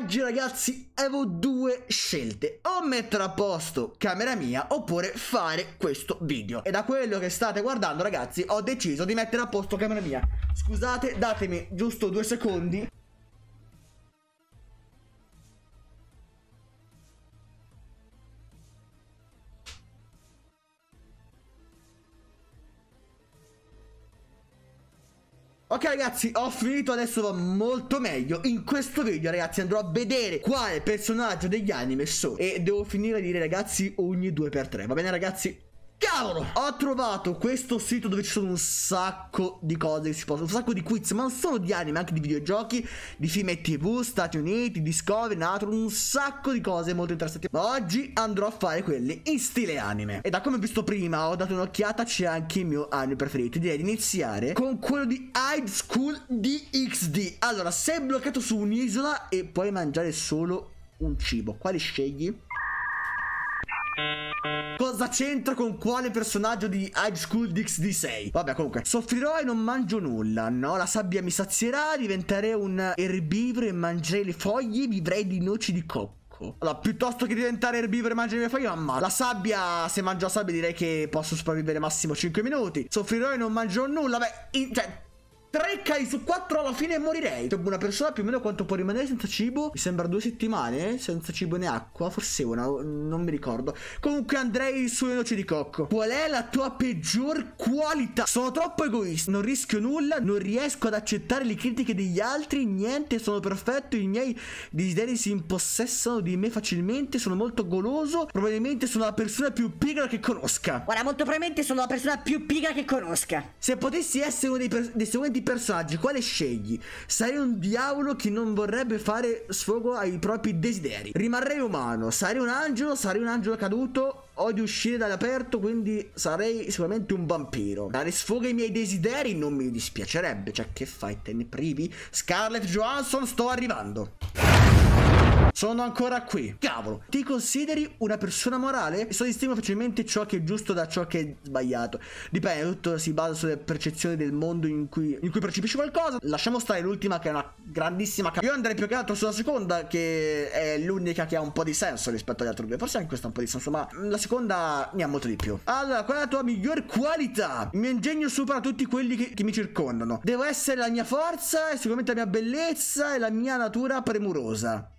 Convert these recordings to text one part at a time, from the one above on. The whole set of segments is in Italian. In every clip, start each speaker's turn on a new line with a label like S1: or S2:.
S1: Oggi ragazzi avevo due scelte O mettere a posto camera mia oppure fare questo video E da quello che state guardando ragazzi ho deciso di mettere a posto camera mia Scusate datemi giusto due secondi Ok ragazzi ho finito adesso va molto meglio In questo video ragazzi andrò a vedere quale personaggio degli anime sono E devo finire a dire ragazzi ogni 2x3 Va bene ragazzi Cavolo! Ho trovato questo sito dove ci sono un sacco di cose che si possono, un sacco di quiz, ma non solo di anime, anche di videogiochi, di film e tv, Stati Uniti, Discovery, Nato, un sacco di cose molto interessanti. Ma oggi andrò a fare quelli in stile anime. E da come ho visto prima, ho dato un'occhiata, c'è anche il mio anime preferito. Direi di iniziare con quello di High School DXD. Allora, sei bloccato su un'isola e puoi mangiare solo un cibo. Quale scegli? Cosa c'entra con quale personaggio di High School Dix di 6? Vabbè, comunque, soffrirò e non mangio nulla, no? La sabbia mi sazierà, diventerei un erbivoro e mangerei le foglie, vivrei di noci di cocco. Allora, piuttosto che diventare erbivore e mangiare le foglie, mamma. La sabbia, se mangio la sabbia, direi che posso sopravvivere massimo 5 minuti. Soffrirò e non mangio nulla. Beh, in, cioè, 3 K su 4 alla fine morirei. Una persona più o meno quanto può rimanere senza cibo? Mi sembra due settimane eh? senza cibo né acqua. Forse una, non mi ricordo. Comunque andrei sulle noci di cocco. Qual è la tua peggior qualità? Sono troppo egoista. Non rischio nulla. Non riesco ad accettare le critiche degli altri. Niente, sono perfetto. I miei desideri si impossessano di me facilmente. Sono molto goloso. Probabilmente sono la persona più pigra che conosca. Guarda, molto probabilmente sono la persona più pigra che conosca. Se potessi essere uno dei, dei seguenti di personaggi quale scegli? Sarei un diavolo che non vorrebbe fare sfogo ai propri desideri. Rimarrei umano, sarei un angelo, sarei un angelo caduto odio uscire dall'aperto, quindi sarei sicuramente un vampiro. Dare sfogo ai miei desideri non mi dispiacerebbe. Cioè, che fai, te ne privi? Scarlett Johansson, sto arrivando. Sono ancora qui. Cavolo, ti consideri una persona morale? So distingo facilmente ciò che è giusto da ciò che è sbagliato. Dipende, tutto si basa sulle percezioni del mondo in cui, in cui percepisci qualcosa. Lasciamo stare l'ultima che è una grandissima cagata. Io andrei più che altro sulla seconda che è l'unica che ha un po' di senso rispetto agli altri due. Forse anche questa ha un po' di senso, ma la seconda ne ha molto di più. Allora, qual è la tua miglior qualità? Il mio ingegno supera tutti quelli che, che mi circondano. Devo essere la mia forza e sicuramente la mia bellezza e la mia natura premurosa.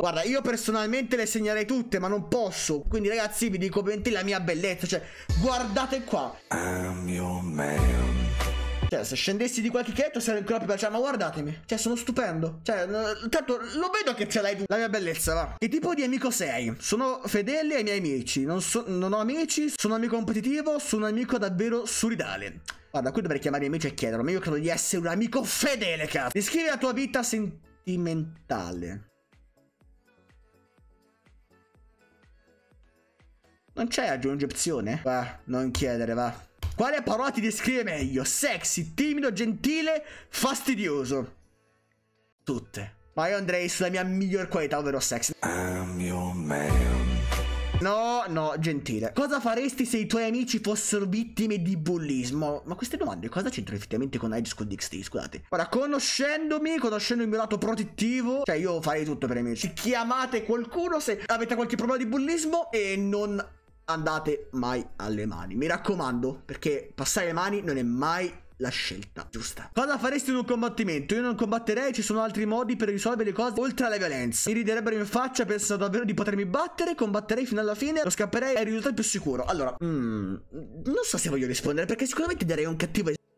S1: Guarda, io personalmente le segnerei tutte, ma non posso. Quindi, ragazzi, vi dico ovviamente la mia bellezza. Cioè, guardate qua. I'm your man. Cioè, se scendessi di qualche chiletto sarei ancora più bella. Cioè, ma guardatemi. Cioè, sono stupendo. Cioè, tanto lo vedo che ce l'hai tu. La mia bellezza, va. Che tipo di amico sei? Sono fedele ai miei amici. Non, so, non ho amici. Sono un amico competitivo. Sono un amico davvero solidale. Guarda, qui dovrei chiamare i miei amici e chiedere. Ma io credo di essere un amico fedele, cazzo. Descrivi la tua vita sentimentale. Non c'è aggiungi opzione? Va, non chiedere, va. Quale parola ti descrive meglio? Sexy, timido, gentile, fastidioso. Tutte. Ma io andrei sulla mia miglior qualità, ovvero sexy. I'm your man. No, no, gentile. Cosa faresti se i tuoi amici fossero vittime di bullismo? Ma queste domande cosa c'entrano effettivamente con High School DxD? Scusate. Ora, conoscendomi, conoscendo il mio lato protettivo, cioè io farei tutto per i miei amici. Chiamate qualcuno se avete qualche problema di bullismo e non andate mai alle mani. Mi raccomando, perché passare le mani non è mai la scelta giusta. Cosa faresti in un combattimento? Io non combatterei, ci sono altri modi per risolvere le cose oltre alla violenza. Mi riderebbero in faccia, penso davvero di potermi battere, combatterei fino alla fine, lo scapperei, e il risultato più sicuro. Allora, mm, non so se voglio rispondere perché sicuramente darei un cattivo esempio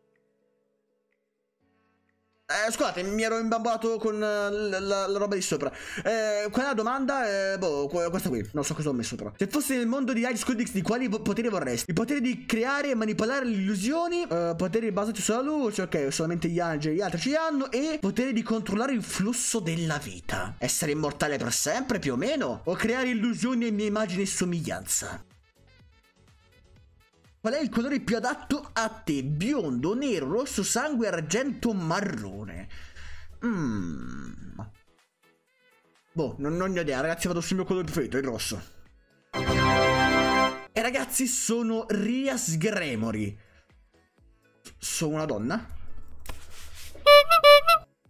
S1: eh, scusate, mi ero imbambolato con la, eh, la, la roba di sopra. Eh, quella domanda, eh, boh, questa qui. Non so cosa ho messo però. Se fossi nel mondo di Ice Codix, di quali poteri vorresti? Il potere di creare e manipolare le illusioni. Eh, poteri basati sulla luce, ok, solamente gli angeli, e gli altri ce li hanno. E potere di controllare il flusso della vita. Essere immortale per sempre, più o meno. O creare illusioni e mia immagine e somiglianza. Qual è il colore più adatto a te? Biondo, nero, rosso, sangue, argento, marrone. Mmm. Boh, non, non, ho idea, ragazzi, vado sul mio colore preferito, il rosso. E ragazzi, sono Rias Gremory. Sono una donna?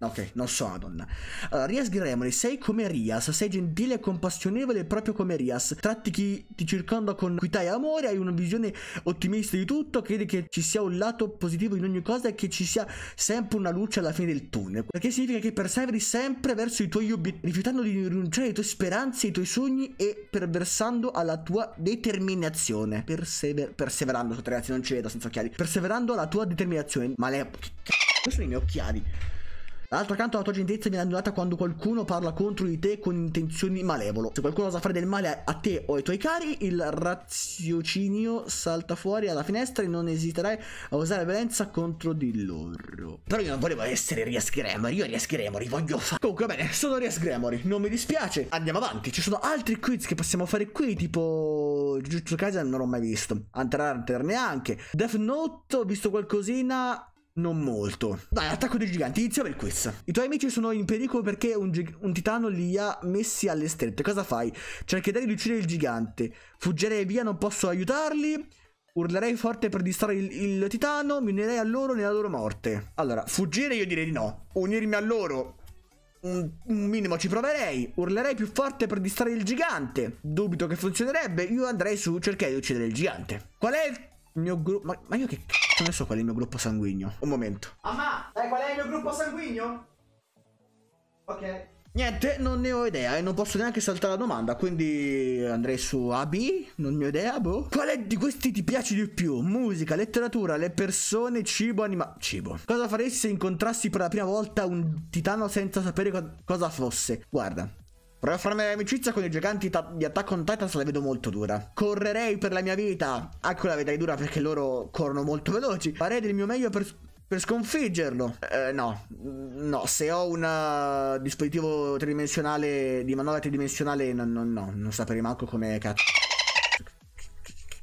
S1: Ok, non sono una donna. Allora, Rias Gremoli, sei come Rias, sei gentile e compassionevole proprio come Rias. Tratti chi ti circonda con equità e amore, hai una visione ottimista di tutto, credi che ci sia un lato positivo in ogni cosa e che ci sia sempre una luce alla fine del tunnel. Perché significa che perseveri sempre verso i tuoi obiettivi, rifiutando di rinunciare alle tue speranze, ai tuoi sogni e perversando alla tua determinazione. Persever perseverando, ragazzi, non ci vedo senza occhiali. Perseverando alla tua determinazione. Ma lei... Questi sono i miei occhiali. D'altro canto la tua gentilezza viene annullata quando qualcuno parla contro di te con intenzioni malevolo. Se qualcuno osa fare del male a te o ai tuoi cari, il raziocinio salta fuori alla finestra e non esiterai a usare violenza contro di loro. Però io non volevo essere Rias Gremory, io Rias Gremory voglio fare... Comunque bene, sono Rias Gremory, non mi dispiace. Andiamo avanti, ci sono altri quiz che possiamo fare qui, tipo... Jujutsu Kaisen non l'ho mai visto. Hunter Hunter neanche. Death Note ho visto qualcosina non molto. Dai, attacco dei giganti, inizia per questo. I tuoi amici sono in pericolo perché un, un titano li ha messi alle strette. Cosa fai? Cercherai di uccidere il gigante. Fuggirei via, non posso aiutarli. Urlerei forte per distrarre il, il titano. Mi unirei a loro nella loro morte. Allora, fuggire io direi di no. Unirmi a loro un, minimo ci proverei. Urlerei più forte per distrarre il gigante. Dubito che funzionerebbe. Io andrei su, cercherei di uccidere il gigante. Qual è il il mio gruppo... Ma, ma, io che cazzo ne so qual è il mio gruppo sanguigno? Un momento. Ah ma, sai qual è il mio gruppo sanguigno? Ok. Niente, non ne ho idea e non posso neanche saltare la domanda, quindi andrei su AB, non ne ho idea, boh. Quale di questi ti piace di più? Musica, letteratura, le persone, cibo, anima... Cibo. Cosa faresti se incontrassi per la prima volta un titano senza sapere co cosa fosse? Guarda, Vorrei farmi amicizia con i giganti di Attack on Titan se la vedo molto dura. Correrei per la mia vita. Ah, ecco la vedrei dura perché loro corrono molto veloci. Farei del mio meglio per, per sconfiggerlo. Eh, no, no, se ho un eh, dispositivo tridimensionale, di manovra tridimensionale, no, no, no, non saprei manco come cazzo.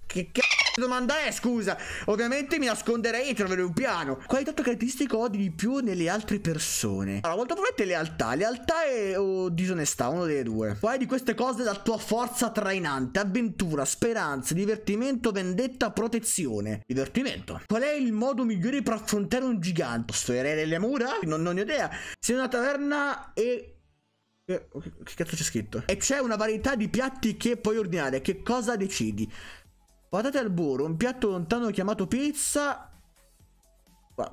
S1: Che cazzo? domanda è, scusa? Ovviamente mi nasconderei e troverei un piano. Quale dato caratteristico odi di più nelle altre persone? Allora, molto probabilmente lealtà. Lealtà e, o disonestà, uno delle due. Quale di queste cose è la tua forza trainante? Avventura, speranza, divertimento, vendetta, protezione. Divertimento. Qual è il modo migliore per affrontare un gigante? Posso erede le mura? Non, non ho idea. Sei una taverna e eh, che cazzo c'è scritto? E c'è una varietà di piatti che puoi ordinare. Che cosa decidi? Patate al burro, un piatto lontano chiamato pizza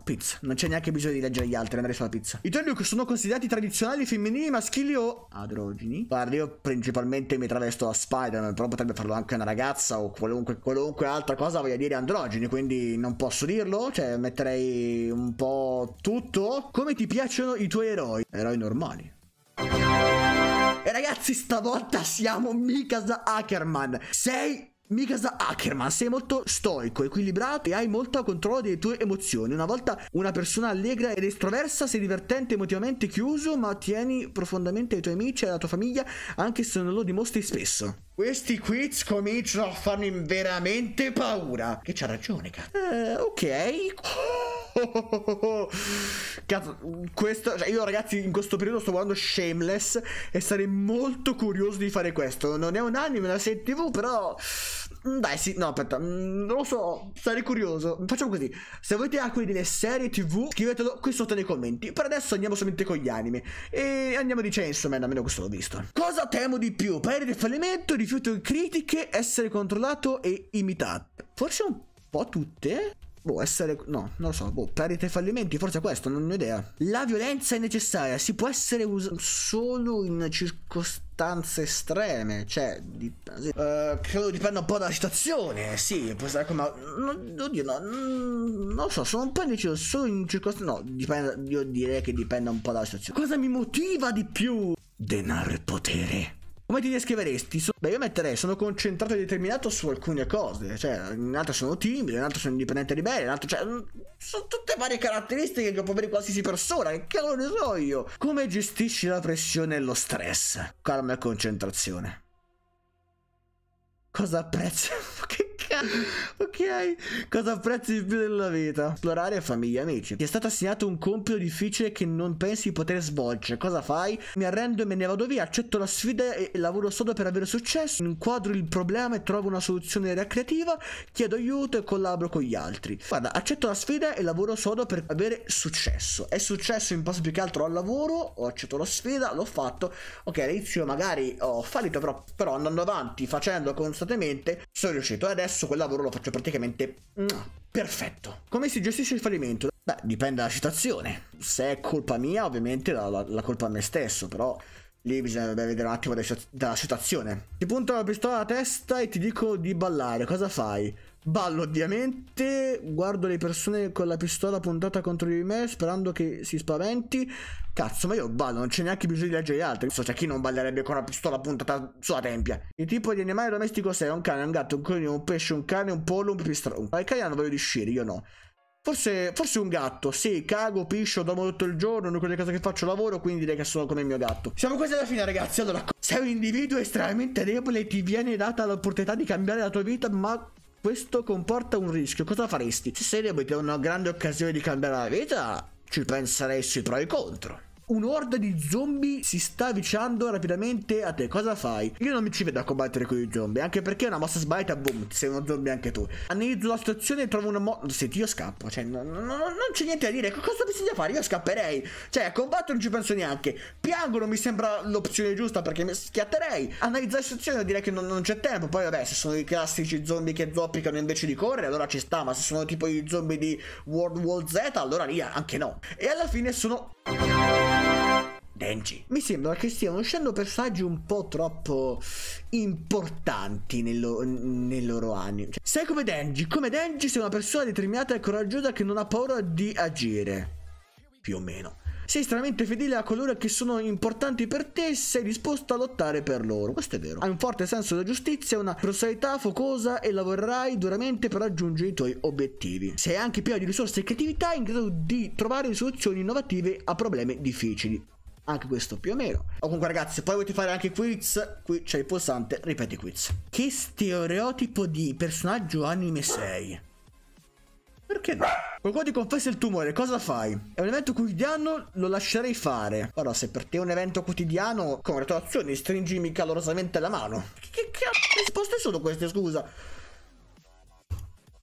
S1: pizza. Non c'è neanche bisogno di leggere gli altri, andare sulla pizza. I tolluk sono considerati tradizionali femminili, maschili o androgeni. Guarda, io principalmente mi travesto a Spider-Man, però potrebbe farlo anche una ragazza o qualunque, qualunque altra cosa voglia dire androgeni, quindi non posso dirlo, cioè metterei un po' tutto. Come ti piacciono i tuoi eroi? Eroi normali. E ragazzi, stavolta siamo Mikasa Ackerman. Sei Mikasa ah, Ackerman, sei molto stoico, equilibrato e hai molto controllo delle tue emozioni. Una volta una persona allegra ed estroversa, sei divertente, emotivamente chiuso, ma tieni profondamente ai tuoi amici e alla tua famiglia, anche se non lo dimostri spesso. Questi quiz cominciano a farmi veramente paura. Che c'ha ragione, cazzo. Eh, ok. Cazzo, questo, cioè io ragazzi in questo periodo sto guardando Shameless e sarei molto curioso di fare questo. Non è un anime, è una serie tv, però... Mm, dai, sì, no, aspetta, mm, non lo so, sarei curioso. Facciamo così, se avete anche delle serie tv, scrivetelo qui sotto nei commenti. Per adesso andiamo solamente con gli anime e andiamo di censo, Man, almeno questo l'ho visto. Cosa temo di più? Perdere del fallimento, rifiuto di critiche, essere controllato e imitato. Forse un po' tutte? Boh, essere, no, non lo so, boh, perdite e fallimenti, forse è questo, non ho idea. La violenza è necessaria, si può essere usata solo in circostanze estreme, cioè, di, uh, credo dipenda un po' dalla situazione, sì, può essere come, no, oddio, no, mm, non lo so, sono un po' indeciso, solo in circostanze, no, dipende, io direi che dipenda un po' dalla situazione. Cosa mi motiva di più? Denaro e potere. Come ti descriveresti? Beh, io metterei sono concentrato e determinato su alcune cose. Cioè, in altre sono timido, in altre sono indipendente e ribelle, in altre, cioè, mm, sono tutte varie caratteristiche che può avere qualsiasi persona. Che cavolo ne so io? Come gestisci la pressione e lo stress? Calma e concentrazione. Cosa apprezzo? ok, cosa apprezzi di più della vita? Esplorare famiglie e amici. Ti è stato assegnato un compito difficile che non pensi di poter svolgere. Cosa fai? Mi arrendo e me ne vado via, accetto la sfida e lavoro sodo per avere successo. Inquadro il problema e trovo una soluzione recreativa. chiedo aiuto e collaboro con gli altri. Guarda, accetto la sfida e lavoro sodo per avere successo. È successo in passo più che altro al lavoro, ho accettato la sfida, l'ho fatto. Ok, all'inizio magari ho fallito, però, però andando avanti, facendo costantemente, sono riuscito. E adesso adesso quel lavoro lo faccio praticamente mm, perfetto. Come si gestisce il fallimento? Beh, dipende dalla situazione. Se è colpa mia, ovviamente la, la, la colpa a me stesso, però lì bisogna vedere un attimo dalla situazione. Ti punto la pistola alla testa e ti dico di ballare, cosa fai? Ballo ovviamente, guardo le persone con la pistola puntata contro di me sperando che si spaventi. Cazzo, ma io ballo, non c'è neanche bisogno di leggere gli altri. So, c'è chi non ballerebbe con una pistola puntata sulla tempia. Che tipo di animale domestico sei un cane, un gatto, un cognome, un pesce, un cane, un pollo, un pipistrello. Ma i cani hanno voglio di uscire, io no. Forse, forse, un gatto. Sì, cago, piscio, dormo tutto il giorno, non quelle cose che faccio lavoro, quindi direi che sono come il mio gatto. Siamo quasi alla fine, ragazzi. Allora, sei un individuo estremamente debole e ti viene data l'opportunità di cambiare la tua vita, ma questo comporta un rischio, cosa faresti? Se sei sarebbe una grande occasione di cambiare la vita, ci penserei sui pro e contro. Un'orda di zombie si sta avvicinando rapidamente a te. Cosa fai? Io non mi ci vedo a combattere con i zombie, anche perché è una mossa sbagliata, boom, ti sei uno zombie anche tu. Analizzo la situazione e trovo una mossa. Senti, io scappo, cioè, no, no, no, non c'è niente da dire. Cosa bisogna fare? Io scapperei. Cioè, a combattere non ci penso neanche. Piango non mi sembra l'opzione giusta perché mi schiatterei. Analizzare la situazione direi che non, non c'è tempo. Poi, vabbè, se sono i classici zombie che zoppicano invece di correre, allora ci sta. Ma se sono tipo i zombie di World War Z, allora lì anche no. E alla fine sono. Denji. Mi sembra che stiano uscendo personaggi un po' troppo importanti nel, lo- nel loro anime. Cioè, sei come Denji, come Denji sei una persona determinata e coraggiosa che non ha paura di agire. Più o meno. Sei estremamente fedele a coloro che sono importanti per te e sei disposto a lottare per loro. Questo è vero. Hai un forte senso della giustizia, una personalità focosa e lavorerai duramente per raggiungere i tuoi obiettivi. Sei anche pieno di risorse e creatività in grado di trovare soluzioni innovative a problemi difficili anche questo più o meno. O comunque ragazzi, se poi volete fare anche quiz, qui c'è il pulsante, ripeti quiz. Che stereotipo di personaggio anime sei? Perché no? Qualcuno ti confessa il tumore, cosa fai? È un evento quotidiano, lo lascerei fare. Ora, se per te è un evento quotidiano, congratulazioni, stringimi calorosamente la mano. Che, che, che risposte sono queste, scusa?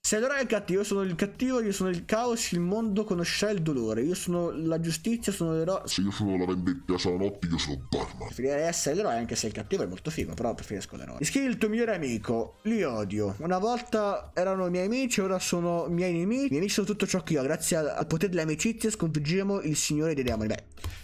S1: Sei allora il cattivo, io sono il cattivo, io sono il caos, il mondo conosce il dolore, io sono la giustizia, sono l'eroe. Se io sono la vendetta, sono notte, io sono Batman. Preferirei essere l'eroe anche se il cattivo è molto figo, però preferisco l'eroe. Scrivi il tuo migliore amico, li odio. Una volta erano miei amici, ora sono miei nemici. I miei amici sono tutto ciò che io, grazie al potere dell'amicizia sconfiggiamo il signore dei demoni. Beh...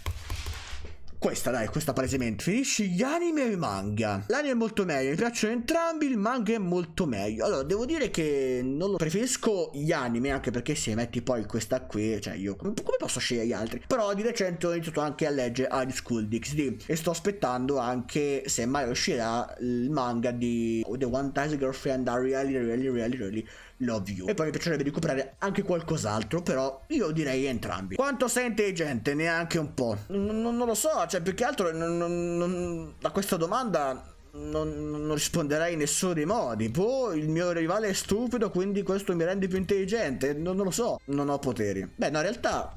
S1: Questa dai, questa palesemente. Finisci gli anime e i manga. L'anime è molto meglio, mi piacciono entrambi, il manga è molto meglio. Allora, devo dire che non lo preferisco gli anime, anche perché se metti poi questa qui, cioè io come posso scegliere gli altri? Però di recente ho iniziato anche a leggere High School DxD e sto aspettando anche se mai uscirà il manga di The One Times Girlfriend Are Really Really Really Really Love You. E poi mi piacerebbe recuperare anche qualcos'altro, però io direi entrambi. Quanto sente gente? Neanche un po'. N non lo so, cioè più che altro a questa domanda non, non, risponderai in nessuno dei modi. Boh, il mio rivale è stupido, quindi questo mi rende più intelligente. Non, non, lo so, non ho poteri. Beh, no, in realtà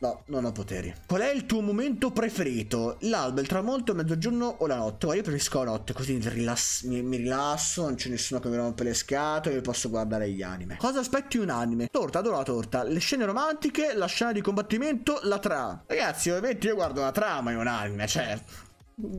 S1: No, non ho poteri. Qual è il tuo momento preferito? L'alba, il tramonto, mezzogiorno o la notte? Guarda, io preferisco la notte, così mi rilasso, mi, mi rilasso non c'è nessuno che mi rompe le scatole e posso guardare gli anime. Cosa aspetti un anime? Torta, adoro la torta. Le scene romantiche, la scena di combattimento, la trama. Ragazzi, ovviamente io guardo la trama in un anime, cioè...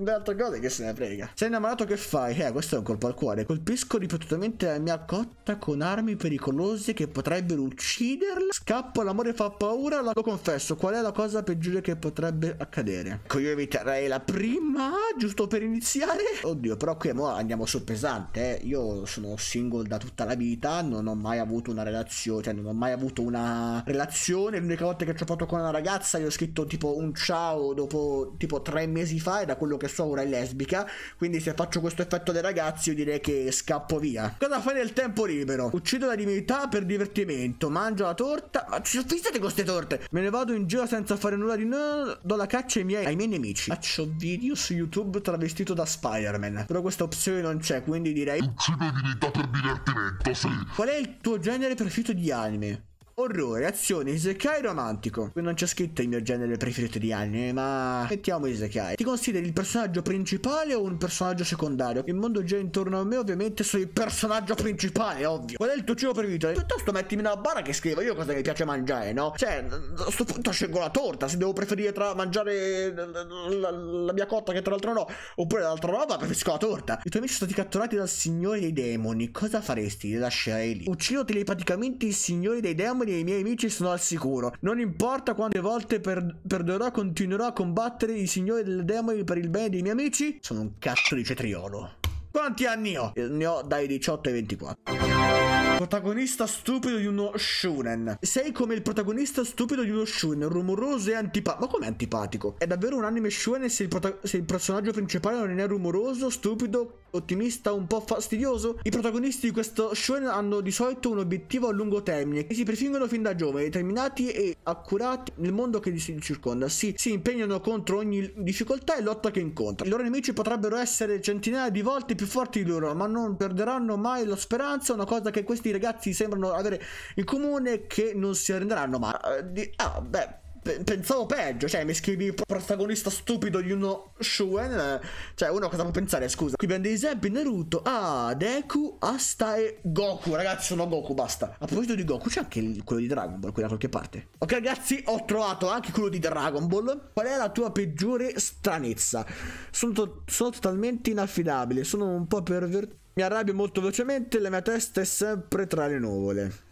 S1: L'altra cosa è che se ne frega. Sei innamorato che fai? Eh, questo è un colpo al cuore. Colpisco ripetutamente la mia cotta con armi pericolose che potrebbero ucciderla. Scappo, l'amore fa paura, lo confesso. Qual è la cosa peggiore che potrebbe accadere? Ecco, io eviterei la prima, giusto per iniziare. Oddio, però qui andiamo sul pesante, eh. Io sono single da tutta la vita, non ho mai avuto una relazione, cioè non ho mai avuto una relazione. L'unica volta che ci ho fatto con una ragazza, gli ho scritto tipo un ciao dopo tipo tre mesi fa e da quello pollo che so ora è lesbica, quindi se faccio questo effetto dei ragazzi io direi che scappo via. Cosa fai nel tempo libero? Uccido la divinità per divertimento, mangio la torta, ma ci fissate queste torte? Me ne vado in giro senza fare nulla di no, do la caccia ai miei, ai miei nemici. Faccio video su YouTube travestito da Spider-Man, però questa opzione non c'è, quindi direi... Uccido la divinità per divertimento, sì. Qual è il tuo genere preferito di anime? Orrore, azione, isekai romantico. Qui non c'è scritto il mio genere preferito di anime, ma mettiamo isekai. Ti consideri il personaggio principale o un personaggio secondario? Il mondo già intorno a me, ovviamente sono il personaggio principale, ovvio. Qual è il tuo cibo preferito? Piuttosto mettimi una barra che scriva io cosa mi piace mangiare, no? Cioè, a sto punto scelgo la torta, se devo preferire tra mangiare la, la mia cotta che tra l'altro no, oppure l'altra roba, preferisco la torta. I tuoi amici sono stati catturati dal signore dei demoni, cosa faresti? Li lascerei lì. Uccido telepaticamente il signore dei demoni uomini e i miei amici sono al sicuro. Non importa quante volte per perderò, continuerò a combattere i signori delle demoni per il bene dei miei amici. Sono un cazzo di cetriolo. Quanti anni ho? Eh, ne ho dai 18 ai 24. Protagonista stupido di uno Shunen. Sei come il protagonista stupido di uno Shunen, rumoroso e antipatico. Ma com'è antipatico? È davvero un anime Shunen se, se il, personaggio principale non è rumoroso, stupido, ottimista, un po' fastidioso? I protagonisti di questo Shunen hanno di solito un obiettivo a lungo termine e si prefingono fin da giovani, determinati e accurati nel mondo che li circonda. Si, si impegnano contro ogni difficoltà e lotta che incontrano. I loro nemici potrebbero essere centinaia di volte più forti di loro, ma non perderanno mai la speranza, una cosa che questi ragazzi sembrano avere in comune che non si arrenderanno mai. Eh, ah, beh, pensavo peggio, cioè mi scrivi il protagonista stupido di uno Shuen, eh, cioè uno cosa può pensare, scusa. Qui abbiamo dei esempi, Naruto, ah, Deku, Asta e Goku, ragazzi sono Goku, basta. A proposito di Goku c'è anche il, quello di Dragon Ball qui da qualche parte. Ok ragazzi, ho trovato anche quello di Dragon Ball. Qual è la tua peggiore stranezza? Sono, to sono totalmente inaffidabile, sono un po' pervertito mi arrabbio molto velocemente, e la mia testa è sempre tra le nuvole.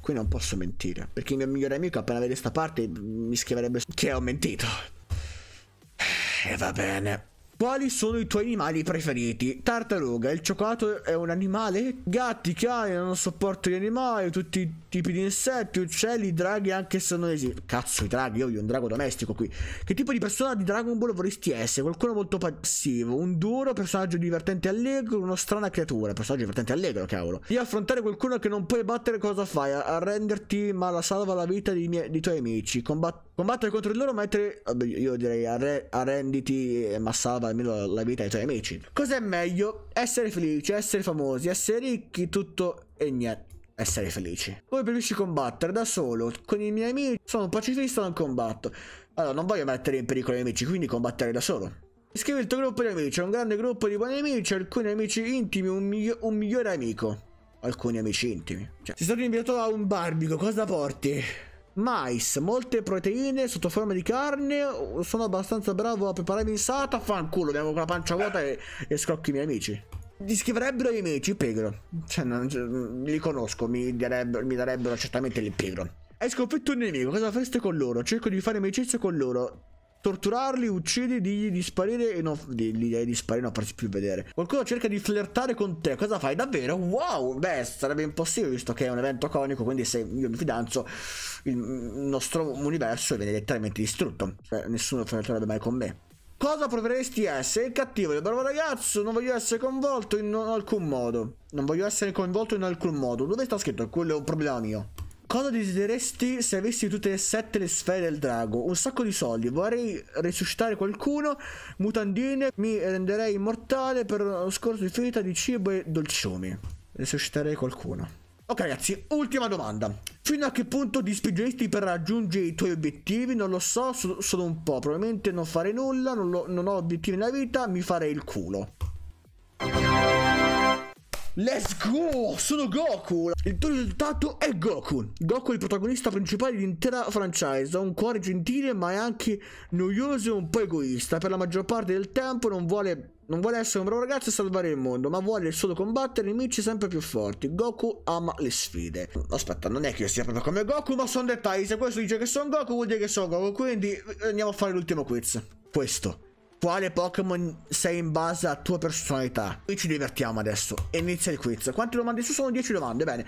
S1: Qui non posso mentire, perché il mio migliore amico appena vede questa parte mi scriverebbe che ho mentito. E eh, va bene. Quali sono i tuoi animali preferiti? Tartaruga, il cioccolato è un animale? Gatti, cani, non sopporto gli animali, tutti i tipi di insetti, uccelli, draghi anche se non esistono. Cazzo, i draghi, io ho un drago domestico qui. Che tipo di persona di Dragon Ball vorresti essere? Qualcuno molto passivo, un duro, personaggio divertente e allegro, una strana creatura, personaggio divertente e allegro, cavolo. Di affrontare qualcuno che non puoi battere cosa fai? Arrenderti ma la salva la vita dei, miei, dei tuoi amici. Combat combattere contro di loro, mettere... Io direi arre arrenditi ma salva cambiava almeno la vita ai tuoi amici. Cos'è meglio? Essere felici, essere famosi, essere ricchi, tutto e niente essere felici. Voi preferisci combattere da solo, con i miei amici, sono un pacifista, non combatto. Allora, non voglio mettere in pericolo i miei amici, quindi combattere da solo. Iscrivi il tuo gruppo di amici, un grande gruppo di buoni amici, alcuni amici intimi, un, migli un migliore amico. Alcuni amici intimi. Cioè, sei stato invitato a un barbico, cosa porti? mais, molte proteine sotto forma di carne. Sono abbastanza bravo a prepararmi in salata. Fanculo, andiamo con la pancia vuota e, e scrocchi i miei amici. Li scriverebbero i miei amici, pegro. Cioè, non, cioè, li conosco, mi darebbero, mi darebbero certamente il pigro. Hai sconfitto un nemico, cosa fareste con loro? Cerco di fare amicizia con loro torturarli, uccidi, digli di sparire e non di, di, sparire, non farsi più vedere. Qualcuno cerca di flirtare con te, cosa fai? Davvero? Wow, beh, sarebbe impossibile visto che è un evento conico, quindi se io mi fidanzo il nostro universo viene letteralmente distrutto. Cioè, nessuno flirterebbe mai con me. Cosa proveresti a essere? Il cattivo, il bravo ragazzo, non voglio essere coinvolto in alcun modo. Non voglio essere coinvolto in alcun modo. Dove sta scritto? Quello è un problema mio. Cosa desideresti se avessi tutte e sette le sfere del drago? Un sacco di soldi. Vorrei resuscitare qualcuno. Mutandine. Mi renderei immortale per uno scorso di infinita di cibo e dolciumi. Resusciterei qualcuno. Ok ragazzi, ultima domanda. Fino a che punto ti spingeresti per raggiungere i tuoi obiettivi? Non lo so, so solo un po'. Probabilmente non fare nulla, non, lo, non ho obiettivi nella vita, mi farei il culo. Let's go! Sono Goku! Il tuo risultato è Goku. Goku è il protagonista principale dell'intera franchise. Ha un cuore gentile, ma è anche noioso e un po' egoista. Per la maggior parte del tempo non vuole non vuole essere un bravo ragazzo e salvare il mondo, ma vuole solo combattere nemici sempre più forti. Goku ama le sfide. Aspetta, non è che io sia proprio come Goku, ma sono dettagli. Se questo dice che sono Goku, vuol dire che sono Goku. Quindi andiamo a fare l'ultimo quiz. Questo quale Pokémon sei in base alla tua personalità. Qui ci divertiamo adesso inizia il quiz. Quante domande ci sono? 10 domande, bene.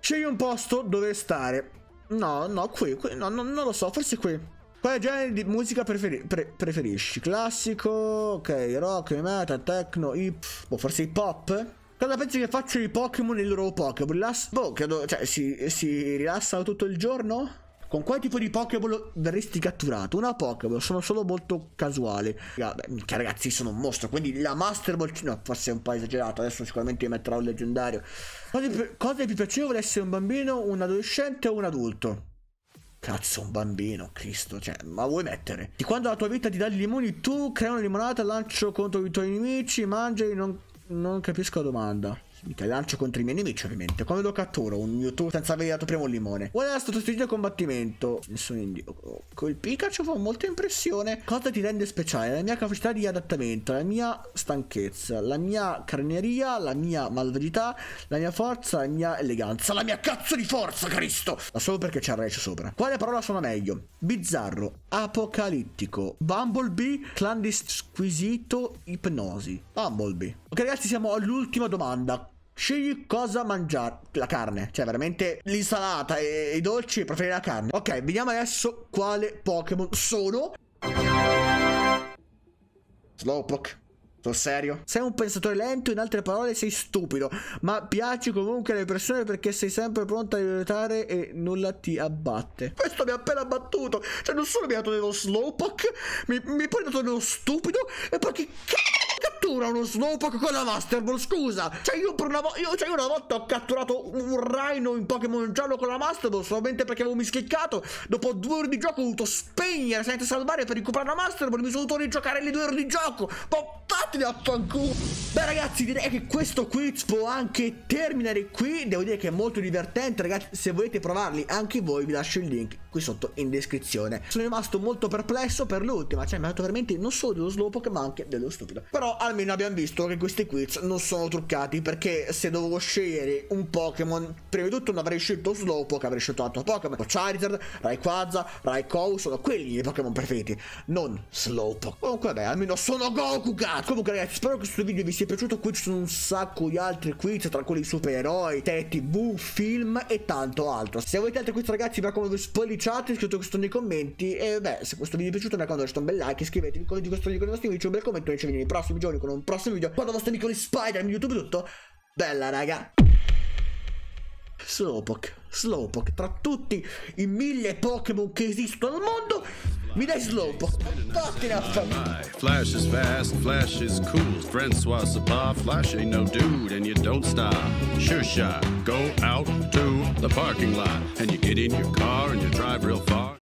S1: Scegli un posto dove stare. No, no, qui, qui no, no, non lo so, forse qui. Quale genere di musica preferi pre preferisci? Classico, ok, rock, metal, techno, hip, boh, forse hip hop? Cosa pensi che faccio i Pokémon e i loro Pokémon? boh, credo, cioè, si, si rilassano tutto il giorno? Con quale tipo di Pokéball verresti catturato? Una Pokéball, sono solo molto casuale. Che ragazzi, sono un mostro. Quindi la Master Ball. No, forse è un po' esagerato. Adesso sicuramente mi metterò un leggendario. Cosa è più piacevole essere un bambino, un adolescente o un adulto? Cazzo, un bambino, Cristo, cioè, ma vuoi mettere? Di quando la tua vita ti dà i limoni, tu crea una limonata, lancio contro i tuoi nemici, mangi, non, non capisco la domanda. Mi lancio contro i miei nemici ovviamente Quando lo catturo? Un Mewtwo senza aver dato prima un limone Qual è la strategia di combattimento Nessun indio oh, Col Pikachu fa molta impressione Cosa ti rende speciale? La mia capacità di adattamento La mia stanchezza La mia carneria La mia malvagità La mia forza La mia eleganza La mia cazzo di forza Cristo Ma solo perché c'è Rage sopra Quale parola suona meglio? Bizzarro Apocalittico Bumblebee Clandestino Squisito Ipnosi Bumblebee Ok ragazzi siamo all'ultima domanda Scegli cosa mangiare. La carne. Cioè, veramente l'insalata e i dolci preferire la carne. Ok, vediamo adesso quale Pokémon sono. Slowpoke. Sul serio? Sei un pensatore lento, in altre parole sei stupido, ma piaci comunque alle persone perché sei sempre pronto a aiutare e nulla ti abbatte. Questo mi ha appena abbattuto. Cioè non solo mi ha dato dello slowpoke, mi, mi ha poi dato dello stupido, e poi che cattura uno Snowpoke con la Master Ball, scusa! Cioè io, una, io, cioè io una volta ho catturato un Rhino in Pokémon giallo con la Master Ball solamente perché avevo mischiccato. Dopo due ore di gioco ho dovuto spegnere senza salvare per recuperare la Master Ball, mi sono dovuto rigiocare le due ore di gioco. Ma fatene a fanculo! Beh ragazzi, direi che questo quiz può anche terminare qui. Devo dire che è molto divertente, ragazzi. Se volete provarli anche voi vi lascio il link qui sotto in descrizione. Sono rimasto molto perplesso per l'ultima, cioè mi ha dato veramente non solo dello Slowpoke ma anche dello stupido. Però almeno almeno abbiamo visto che questi quiz non sono truccati perché se dovevo scegliere un Pokémon, prima di tutto non avrei scelto Slowpoke, avrei scelto altro Pokémon, Charizard, Rayquaza, Raikou, sono quelli i miei Pokémon preferiti, non Slowpoke. Comunque vabbè, almeno sono Goku, cazzo! Comunque ragazzi, spero che questo video vi sia piaciuto, qui ci sono un sacco di altri quiz, tra cui supereroi, te tv, film e tanto altro. Se volete altri quiz ragazzi, vi raccomando, spolliciate, scrivete questo nei commenti e beh, se questo video vi è piaciuto mi raccomando lasciate un bel like, iscrivetevi, di questo video con i vostri amici, un bel commento e ci vediamo nei prossimi giorni con con un prossimo video Quando vostro amico di Spider, YouTube tutto Bella raga Slowpoke, Slowpoke, tra tutti i mille Pokémon che esistono al mondo, mi dai Slowpoke. Vattene a fare. Flash is fast, Flash is cool. Francois Sabah, Flash ain't no dude, and you don't stop. Sure shot, go out to the parking lot, and you get in your car and you drive real far.